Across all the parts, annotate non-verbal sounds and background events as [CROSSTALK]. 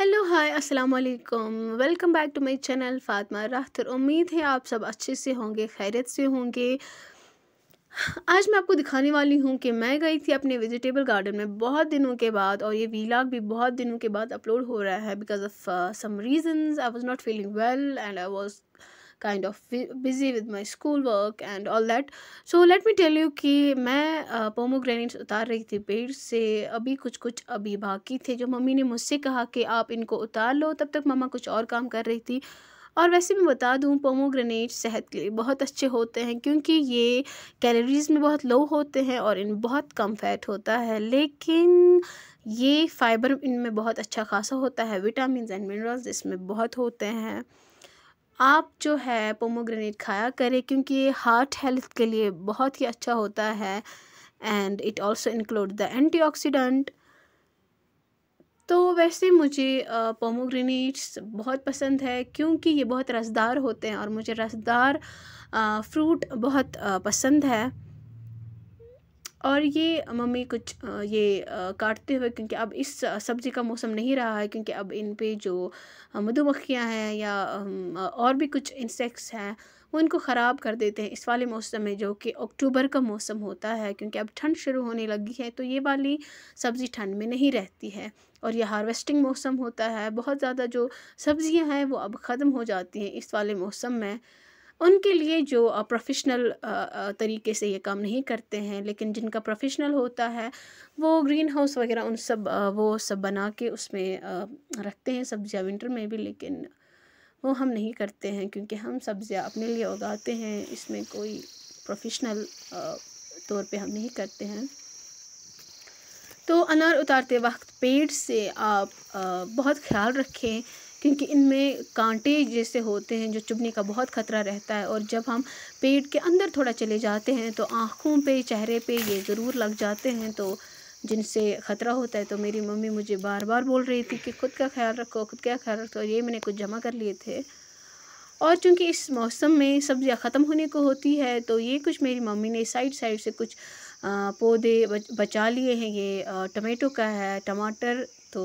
hello hi अस्सलाम वालेकुम welcome back to my channel Fatima राहतर उम्मीद है आप सब अच्छे से होंगे खैरियत से होंगे आज मैं आपको दिखाने वाली हूँ कि मैं गई थी अपने वेजिटेबल गार्डन में बहुत दिनों के बाद और ये वीलाग भी बहुत दिनों के बाद अपलोड हो रहा है because of some reasons I was not feeling well and I was kind of busy with my schoolwork and all that so let me tell you कि मैं पोमोग्रेनेट्स उतार रही थी पेड़ से अभी कुछ कुछ अभी बाकी थे जो मम्मी ने मुझसे कहा कि आप इनको उतार लो तब तक मम्मा कुछ और काम कर रही थी और वैसे मैं बता दूँ पोमोग्रेनेट सेहत के लिए बहुत अच्छे होते हैं क्योंकि ये कैलोरीज़ में बहुत लो होते हैं और इन बहुत कम फैट होता है लेकिन ये फ़ाइबर इनमें बहुत अच्छा खासा होता है विटामिन एंड मिनरल्स इसमें बहुत होते हैं आप जो है पोमोग्रेनेट खाया करें क्योंकि ये हार्ट हेल्थ के लिए बहुत ही अच्छा होता है and it also include the antioxidant तो वैसे मुझे पोमोग्रेनेट्स बहुत पसंद है क्योंकि ये बहुत रसदार होते हैं और मुझे रसदार फ्रूट बहुत पसंद है और ये मम्मी कुछ ये काटते हुए क्योंकि अब इस सब्ज़ी का मौसम नहीं रहा है क्योंकि अब इन पे जो मधुमक्खियाँ हैं या और भी कुछ इंसेक्ट्स हैं वो इनको ख़राब कर देते हैं इस वाले मौसम में जो कि अक्टूबर का मौसम होता है क्योंकि अब ठंड शुरू होने लगी है तो ये वाली सब्ज़ी ठंड में नहीं रहती है और यह हार्वेस्टिंग मौसम होता है बहुत ज़्यादा जो सब्ज़ियाँ हैं वो अब ख़त्म हो जाती हैं इस वाले मौसम में उनके लिए जो प्रोफेशनल तरीके से ये काम नहीं करते हैं लेकिन जिनका प्रोफेशनल होता है वो ग्रीन हाउस वगैरह उन सब वो सब बना के उसमें रखते हैं सब्जियाँ विंटर में भी लेकिन वो हम नहीं करते हैं क्योंकि हम सब्जियाँ अपने लिए उगाते हैं इसमें कोई प्रोफेशनल तौर पे हम नहीं करते हैं तो अनार उतारते वक्त पेड़ से आप बहुत ख्याल रखें क्योंकि इनमें कांटे जैसे होते हैं जो चुभने का बहुत ख़तरा रहता है और जब हम पेट के अंदर थोड़ा चले जाते हैं तो आँखों पे चेहरे पे ये ज़रूर लग जाते हैं तो जिनसे ख़तरा होता है तो मेरी मम्मी मुझे बार बार बोल रही थी कि खुद का ख्याल रखो खुद का ख्याल रखो ये मैंने कुछ जमा कर लिए थे और चूँकि इस मौसम में सब्ज़ियाँ ख़त्म होने को होती है तो ये कुछ मेरी मम्मी ने साइड साइड से कुछ पौधे बचा लिए हैं ये टमेटो का है टमाटर तो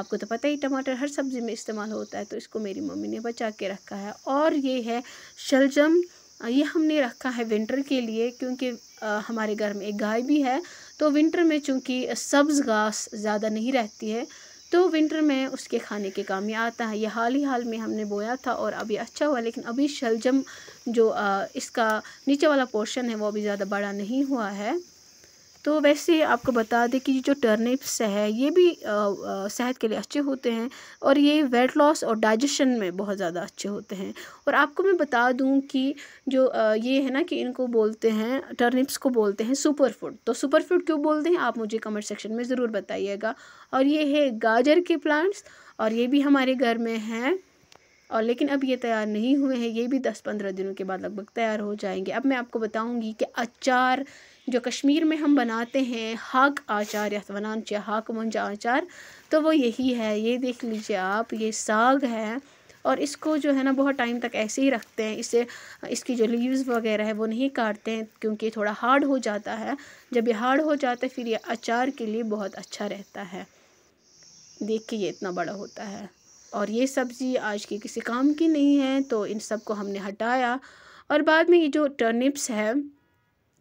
आपको तो पता ही टमाटर हर सब्ज़ी में इस्तेमाल होता है तो इसको मेरी मम्मी ने बचा के रखा है और ये है शलजम ये हमने रखा है विंटर के लिए क्योंकि हमारे घर में एक गाय भी है तो विंटर में चूँकि सब्ज़ घास ज़्यादा नहीं रहती है तो विंटर में उसके खाने के काम ही आता है ये हाल ही हाल में हमने बोया था और अभी अच्छा हुआ लेकिन अभी शलजम जो इसका नीचे वाला पोर्शन है वो अभी ज़्यादा बड़ा नहीं हुआ है तो वैसे आपको बता दें कि जो टर्निप्स है ये भी सेहत के लिए अच्छे होते हैं और ये वेट लॉस और डाइजेशन में बहुत ज़्यादा अच्छे होते हैं और आपको मैं बता दूँ कि जो ये है ना कि इनको बोलते हैं टर्निप्स को बोलते हैं सुपर फूड तो सुपर फूड क्यों बोलते हैं आप मुझे कमेंट सेक्शन में ज़रूर बताइएगा और ये है गाजर के प्लांट्स और ये भी हमारे घर में हैं और लेकिन अब ये तैयार नहीं हुए हैं ये भी दस पंद्रह दिनों के बाद लगभग तैयार हो जाएंगे अब मैं आपको बताऊंगी कि अचार जो कश्मीर में हम बनाते हैं हाक आचार या वनान चाहिए हाक मुंजा आचार तो वो यही है ये देख लीजिए आप ये साग है और इसको जो है ना बहुत टाइम तक ऐसे ही रखते हैं इसे इसकी जो लीव्स वगैरह है वो नहीं काटते हैं क्योंकि थोड़ा हार्ड हो जाता है जब ये हार्ड हो जाता है फिर ये अचार के लिए बहुत अच्छा रहता है देख के ये इतना बड़ा होता है और ये सब्ज़ी आज की किसी काम की नहीं है तो इन सब को हमने हटाया और बाद में ये जो टर्निप्स है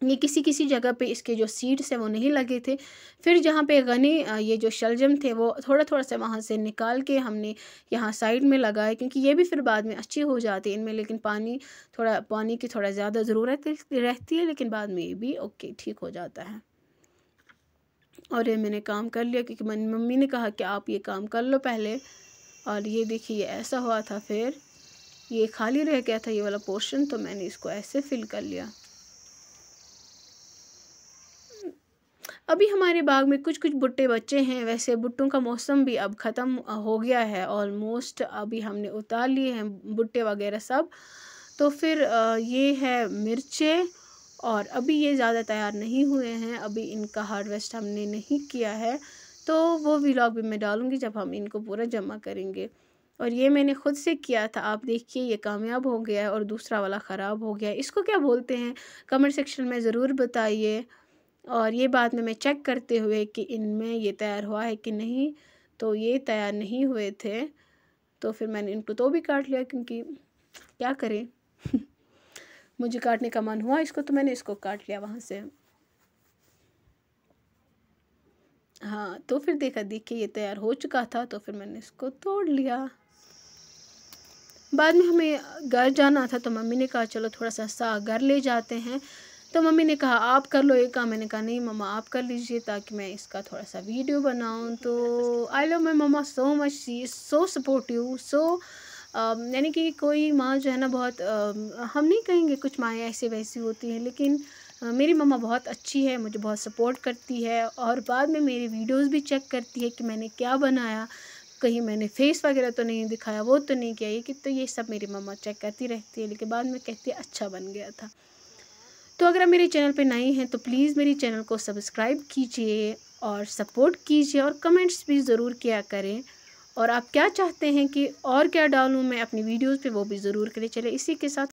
ये किसी किसी जगह पे इसके जो सीड्स हैं वो नहीं लगे थे फिर जहाँ पे गने ये जो शलजम थे वो थोड़ा थोड़ा सा वहाँ से निकाल के हमने यहाँ साइड में लगाए क्योंकि ये भी फिर बाद में अच्छी हो जाती है इनमें लेकिन पानी थोड़ा पानी की थोड़ा ज़्यादा ज़रूरत रहती है लेकिन बाद में ये भी ओके ठीक हो जाता है और ये मैंने काम कर लिया क्योंकि मेरी मम्मी ने कहा कि आप ये काम कर लो पहले और ये देखिए ऐसा हुआ था फिर ये खाली रह गया था ये वाला पोर्शन तो मैंने इसको ऐसे फिल कर लिया अभी हमारे बाग में कुछ कुछ भुट्टे बचे हैं वैसे भुट्टों का मौसम भी अब ख़त्म हो गया है ऑलमोस्ट अभी हमने उतार लिए हैं भुट्टे वगैरह सब तो फिर ये है मिर्चे और अभी ये ज़्यादा तैयार नहीं हुए हैं अभी इनका हार्वेस्ट हमने नहीं किया है तो वो व्लॉग भी मैं डालूँगी जब हम इनको पूरा जमा करेंगे और ये मैंने ख़ुद से किया था आप देखिए ये कामयाब हो गया है और दूसरा वाला ख़राब हो गया है इसको क्या बोलते हैं कमेंट सेक्शन में ज़रूर बताइए और ये बाद में मैं चेक करते हुए कि इनमें ये तैयार हुआ है कि नहीं तो ये तैयार नहीं हुए थे तो फिर मैंने इनको तो भी काट लिया क्योंकि क्या करें [LAUGHS] मुझे काटने का मन हुआ इसको तो मैंने इसको काट लिया वहाँ से हाँ तो फिर देखा देखिए ये तैयार हो चुका था तो फिर मैंने इसको तोड़ लिया बाद में हमें घर जाना था तो मम्मी ने कहा चलो थोड़ा सा साग घर ले जाते हैं तो मम्मी ने कहा आप कर लो एक काम मैंने कहा नहीं मम्मा आप कर लीजिए ताकि मैं इसका थोड़ा सा वीडियो बनाऊँ तो I love my mamma so much she so supportive so यानी कि कोई माँ जो है ना बहुत uh, हम नहीं कहेंगे कुछ माएँ ऐसे वैसी होती हैं लेकिन uh, मेरी मम्मा बहुत अच्छी है मुझे बहुत सपोर्ट करती है और बाद में मेरी वीडियोस भी चेक करती है कि मैंने क्या बनाया कहीं मैंने फेस वगैरह तो नहीं दिखाया वो तो नहीं किया ये कि तो ये सब मेरी मम्मा चेक करती रहती है लेकिन बाद में कहती है अच्छा बन गया था तो अगर आप मेरे चैनल पे नए हैं तो प्लीज़ मेरे चैनल को सब्सक्राइब कीजिए और सपोर्ट कीजिए और कमेंट्स भी ज़रूर किया करें और आप क्या चाहते हैं कि और क्या डालूँ मैं अपनी वीडियोज़ पर वो भी ज़रूर करें चले इसी के साथ